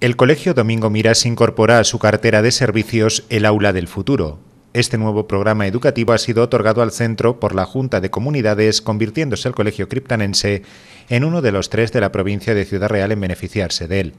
El Colegio Domingo Miras incorpora a su cartera de servicios el Aula del Futuro. Este nuevo programa educativo ha sido otorgado al centro por la Junta de Comunidades, convirtiéndose el Colegio Criptanense en uno de los tres de la provincia de Ciudad Real en beneficiarse de él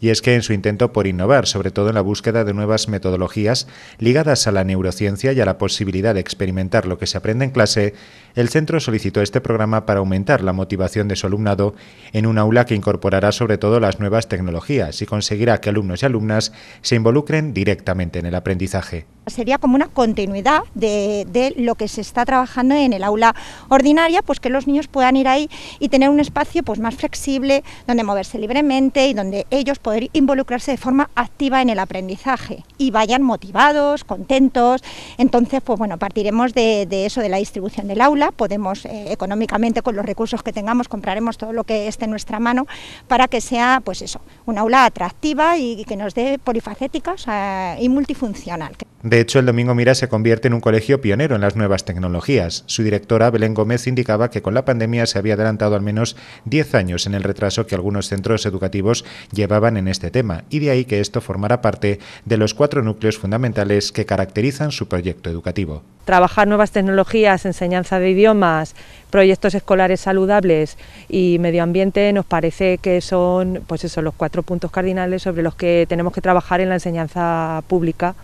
y es que en su intento por innovar, sobre todo en la búsqueda de nuevas metodologías ligadas a la neurociencia y a la posibilidad de experimentar lo que se aprende en clase, el centro solicitó este programa para aumentar la motivación de su alumnado en un aula que incorporará sobre todo las nuevas tecnologías y conseguirá que alumnos y alumnas se involucren directamente en el aprendizaje. Sería como una continuidad de, lo que se está trabajando en el aula ordinaria, pues que los niños puedan ir ahí y tener un espacio pues, más flexible, donde moverse libremente y donde ellos poder involucrarse de forma activa en el aprendizaje y vayan motivados, contentos. Entonces, pues bueno, partiremos de, eso, de la distribución del aula. Podemos eh, económicamente, con los recursos que tengamos, compraremos todo lo que esté en nuestra mano para que sea, pues eso, un aula atractiva y, que nos dé polifacética eh, y multifuncional. De hecho, el Domingo Mira se convierte en un colegio pionero en las nuevas tecnologías. Su directora, Belén Gómez, indicaba que con la pandemia se había adelantado al menos 10 años en el retraso que algunos centros educativos llevaban en este tema, y de ahí que esto formara parte de los cuatro núcleos fundamentales que caracterizan su proyecto educativo. Trabajar nuevas tecnologías, enseñanza de idiomas, proyectos escolares saludables y medio ambiente nos parece que son pues los cuatro puntos cardinales sobre los que tenemos que trabajar en la enseñanza pública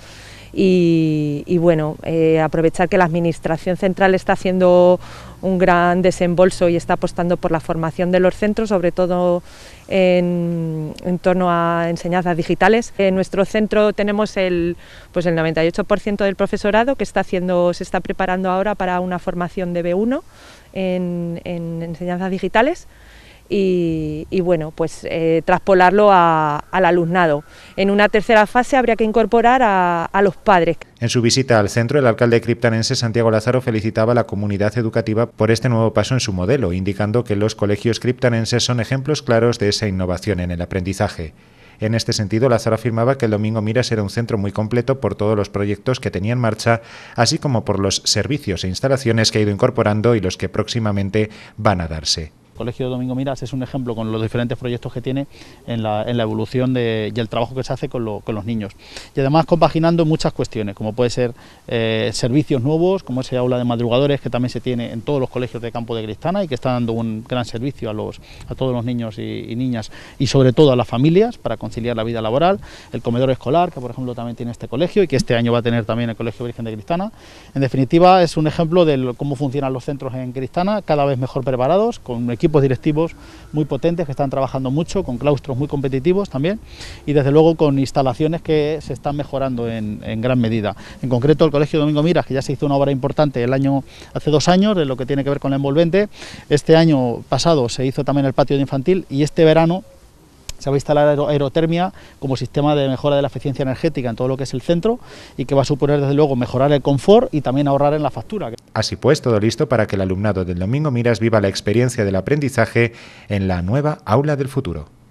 y, bueno, eh, aprovechar que la Administración Central está haciendo un gran desembolso y está apostando por la formación de los centros, sobre todo en, torno a enseñanzas digitales. En nuestro centro tenemos el, pues el 98% del profesorado que está haciendo, se está preparando ahora para una formación de B1 en enseñanzas digitales y, bueno, pues eh, traspolarlo al alumnado. En una tercera fase habría que incorporar a, a los padres. En su visita al centro, el alcalde criptanense Santiago Lázaro felicitaba a la comunidad educativa por este nuevo paso en su modelo, indicando que los colegios criptanenses son ejemplos claros de esa innovación en el aprendizaje. En este sentido, Lázaro afirmaba que el Domingo Miras era un centro muy completo por todos los proyectos que tenía en marcha, así como por los servicios e instalaciones que ha ido incorporando y los que próximamente van a darse. Colegio Domingo Miras es un ejemplo con los diferentes proyectos que tiene en la, evolución y el trabajo que se hace con, los niños. Y además compaginando muchas cuestiones, como puede ser eh, servicios nuevos, como ese aula de madrugadores que también se tiene en todos los colegios de Campo de Cristana y que está dando un gran servicio a, todos los niños y, niñas y sobre todo a las familias para conciliar la vida laboral, el comedor escolar, que por ejemplo también tiene este colegio y que este año va a tener también el Colegio Virgen de Cristana. En definitiva es un ejemplo de cómo funcionan los centros en Cristana, cada vez mejor preparados, con un equipo equipos directivos muy potentes que están trabajando mucho, con claustros muy competitivos también y desde luego con instalaciones que se están mejorando en, gran medida. En concreto el Colegio Domingo Miras, que ya se hizo una obra importante el año hace dos años de lo que tiene que ver con la envolvente, este año pasado se hizo también el patio de infantil y este verano se va a instalar aerotermia como sistema de mejora de la eficiencia energética en todo lo que es el centro y que va a suponer desde luego mejorar el confort y también ahorrar en la factura. Así pues, todo listo para que el alumnado del Domingo Miras viva la experiencia del aprendizaje en la nueva aula del futuro.